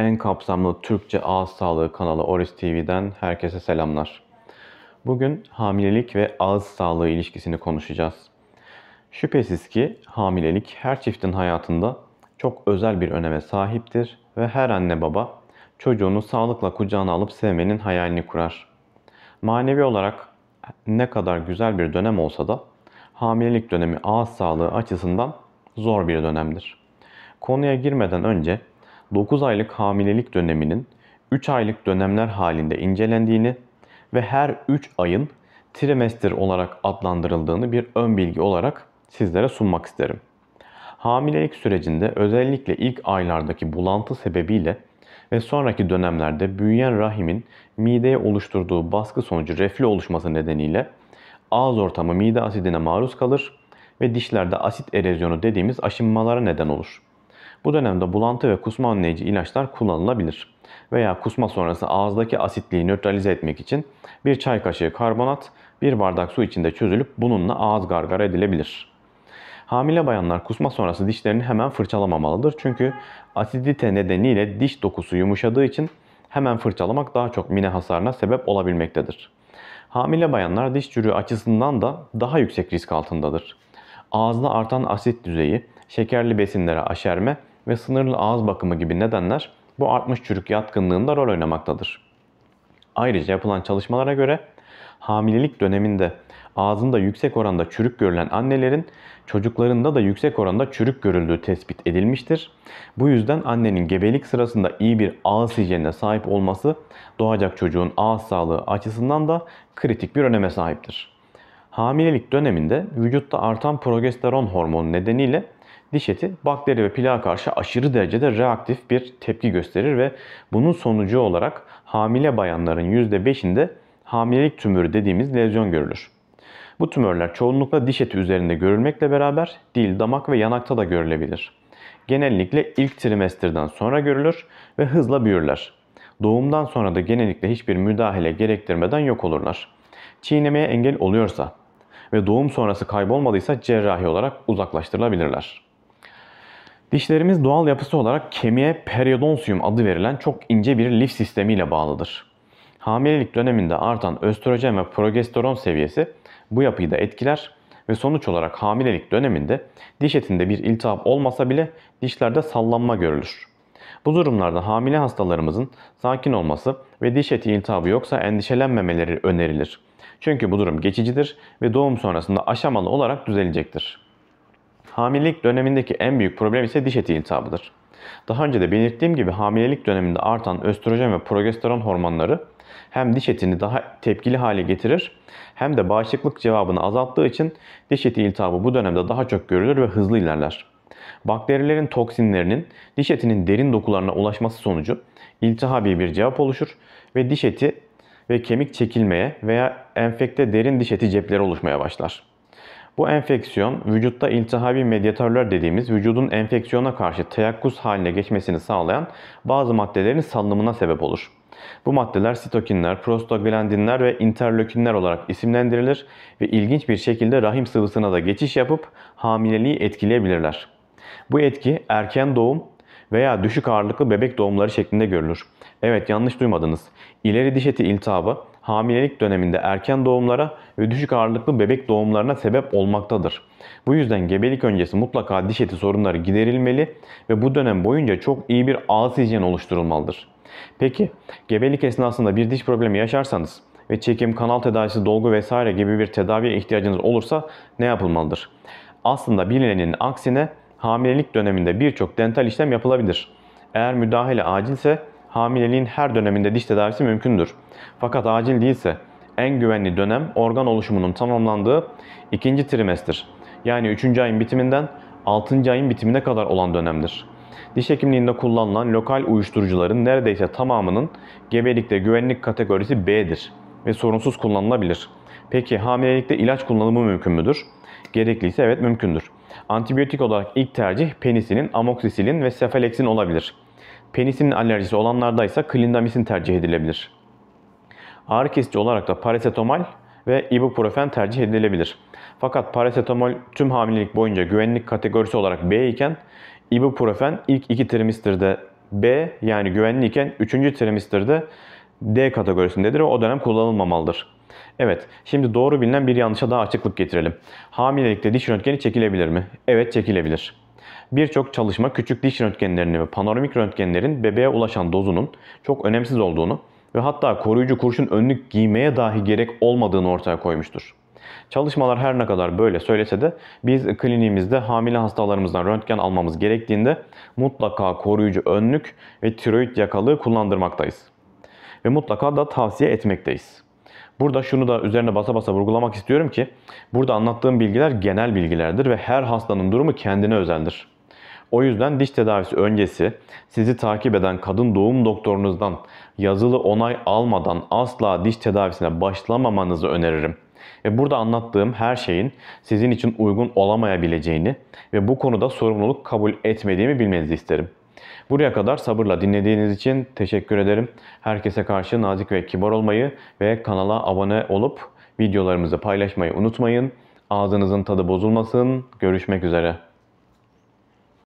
En kapsamlı Türkçe Ağız Sağlığı kanalı Oris TV'den herkese selamlar. Bugün hamilelik ve ağız sağlığı ilişkisini konuşacağız. Şüphesiz ki hamilelik her çiftin hayatında çok özel bir öneme sahiptir ve her anne baba çocuğunu sağlıkla kucağına alıp sevmenin hayalini kurar. Manevi olarak ne kadar güzel bir dönem olsa da hamilelik dönemi ağız sağlığı açısından zor bir dönemdir. Konuya girmeden önce 9 aylık hamilelik döneminin 3 aylık dönemler halinde incelendiğini ve her 3 ayın trimester olarak adlandırıldığını bir ön bilgi olarak sizlere sunmak isterim. Hamilelik sürecinde özellikle ilk aylardaki bulantı sebebiyle ve sonraki dönemlerde büyüyen rahimin mideye oluşturduğu baskı sonucu reflü oluşması nedeniyle ağız ortamı mide asidine maruz kalır ve dişlerde asit erozyonu dediğimiz aşınmalara neden olur. Bu dönemde bulantı ve kusma önleyici ilaçlar kullanılabilir. Veya kusma sonrası ağızdaki asitliği nötralize etmek için bir çay kaşığı karbonat, bir bardak su içinde çözülüp bununla ağız gargara edilebilir. Hamile bayanlar kusma sonrası dişlerini hemen fırçalamamalıdır. Çünkü asidite nedeniyle diş dokusu yumuşadığı için hemen fırçalamak daha çok mine hasarına sebep olabilmektedir. Hamile bayanlar diş çürüğü açısından da daha yüksek risk altındadır. Ağızda artan asit düzeyi, şekerli besinlere aşerme ve sınırlı ağız bakımı gibi nedenler bu artmış çürük yatkınlığında rol oynamaktadır. Ayrıca yapılan çalışmalara göre hamilelik döneminde ağzında yüksek oranda çürük görülen annelerin çocuklarında da yüksek oranda çürük görüldüğü tespit edilmiştir. Bu yüzden annenin gebelik sırasında iyi bir ağız hijyenine sahip olması doğacak çocuğun ağız sağlığı açısından da kritik bir öneme sahiptir. Hamilelik döneminde vücutta artan progesteron hormonu nedeniyle diş eti bakteri ve plağa karşı aşırı derecede reaktif bir tepki gösterir ve bunun sonucu olarak hamile bayanların %5'inde hamilelik tümörü dediğimiz lezyon görülür. Bu tümörler çoğunlukla diş eti üzerinde görülmekle beraber dil, damak ve yanakta da görülebilir. Genellikle ilk trimestirden sonra görülür ve hızla büyürler. Doğumdan sonra da genellikle hiçbir müdahale gerektirmeden yok olurlar. Çiğnemeye engel oluyorsa ve doğum sonrası kaybolmadıysa cerrahi olarak uzaklaştırılabilirler. Dişlerimiz doğal yapısı olarak kemiğe periodonsium adı verilen çok ince bir lif sistemiyle bağlıdır. Hamilelik döneminde artan östrojen ve progesteron seviyesi bu yapıyı da etkiler ve sonuç olarak hamilelik döneminde diş etinde bir iltihap olmasa bile dişlerde sallanma görülür. Bu durumlarda hamile hastalarımızın sakin olması ve diş eti iltihabı yoksa endişelenmemeleri önerilir. Çünkü bu durum geçicidir ve doğum sonrasında aşamalı olarak düzelecektir. Hamilelik dönemindeki en büyük problem ise diş eti iltihabıdır. Daha önce de belirttiğim gibi hamilelik döneminde artan östrojen ve progesteron hormonları hem diş etini daha tepkili hale getirir hem de bağışıklık cevabını azalttığı için diş eti iltihabı bu dönemde daha çok görülür ve hızlı ilerler. Bakterilerin toksinlerinin diş etinin derin dokularına ulaşması sonucu iltihabi bir cevap oluşur ve diş eti ve kemik çekilmeye veya enfekte derin diş eti cepleri oluşmaya başlar. Bu enfeksiyon vücutta iltihabi medyatörler dediğimiz vücudun enfeksiyona karşı teyakkuz haline geçmesini sağlayan bazı maddelerin salınımına sebep olur. Bu maddeler sitokinler, prostaglandinler ve interlökinler olarak isimlendirilir ve ilginç bir şekilde rahim sıvısına da geçiş yapıp hamileliği etkileyebilirler. Bu etki erken doğum veya düşük ağırlıklı bebek doğumları şeklinde görülür. Evet yanlış duymadınız. İleri diş eti iltihabı hamilelik döneminde erken doğumlara ve düşük ağırlıklı bebek doğumlarına sebep olmaktadır. Bu yüzden gebelik öncesi mutlaka diş eti sorunları giderilmeli ve bu dönem boyunca çok iyi bir ağız hijyeni oluşturulmalıdır. Peki gebelik esnasında bir diş problemi yaşarsanız ve çekim, kanal tedavisi, dolgu vesaire gibi bir tedaviye ihtiyacınız olursa ne yapılmalıdır? Aslında bilinenin aksine hamilelik döneminde birçok dental işlem yapılabilir. Eğer müdahale acilse hamileliğin her döneminde diş tedavisi mümkündür. Fakat acil değilse en güvenli dönem organ oluşumunun tamamlandığı ikinci trimester. Yani 3. ayın bitiminden 6. ayın bitimine kadar olan dönemdir. Diş hekimliğinde kullanılan lokal uyuşturucuların neredeyse tamamının gebelikte güvenlik kategorisi B'dir ve sorunsuz kullanılabilir. Peki hamilelikte ilaç kullanımı mümkün müdür? Gerekliyse evet mümkündür. Antibiyotik olarak ilk tercih penisilin, amoksisilin ve sefaleksin olabilir. Penisinin alerjisi olanlarda ise klindamisin tercih edilebilir. Ağrı kesici olarak da parasetomal ve ibuprofen tercih edilebilir. Fakat parasetamol tüm hamilelik boyunca güvenlik kategorisi olarak B iken ibuprofen ilk iki trimester'de B yani güvenli iken üçüncü trimester'de D kategorisindedir ve o dönem kullanılmamalıdır. Evet, şimdi doğru bilinen bir yanlışa daha açıklık getirelim. Hamilelikte diş röntgeni çekilebilir mi? Evet çekilebilir birçok çalışma küçük diş röntgenlerini ve panoramik röntgenlerin bebeğe ulaşan dozunun çok önemsiz olduğunu ve hatta koruyucu kurşun önlük giymeye dahi gerek olmadığını ortaya koymuştur. Çalışmalar her ne kadar böyle söylese de biz kliniğimizde hamile hastalarımızdan röntgen almamız gerektiğinde mutlaka koruyucu önlük ve tiroid yakalığı kullandırmaktayız. Ve mutlaka da tavsiye etmekteyiz. Burada şunu da üzerine basa basa vurgulamak istiyorum ki burada anlattığım bilgiler genel bilgilerdir ve her hastanın durumu kendine özeldir. O yüzden diş tedavisi öncesi sizi takip eden kadın doğum doktorunuzdan yazılı onay almadan asla diş tedavisine başlamamanızı öneririm. Ve burada anlattığım her şeyin sizin için uygun olamayabileceğini ve bu konuda sorumluluk kabul etmediğimi bilmenizi isterim. Buraya kadar sabırla dinlediğiniz için teşekkür ederim. Herkese karşı nazik ve kibar olmayı ve kanala abone olup videolarımızı paylaşmayı unutmayın. Ağzınızın tadı bozulmasın. Görüşmek üzere.